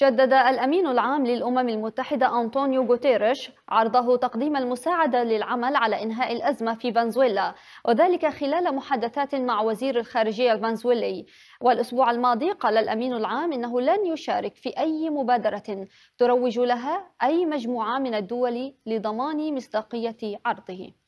شدد الأمين العام للأمم المتحدة أنطونيو غوتيريش عرضه تقديم المساعدة للعمل على إنهاء الأزمة في فنزويلا وذلك خلال محادثات مع وزير الخارجية الفنزويلي والأسبوع الماضي قال الأمين العام إنه لن يشارك في أي مبادرة تروج لها أي مجموعة من الدول لضمان مصداقية عرضه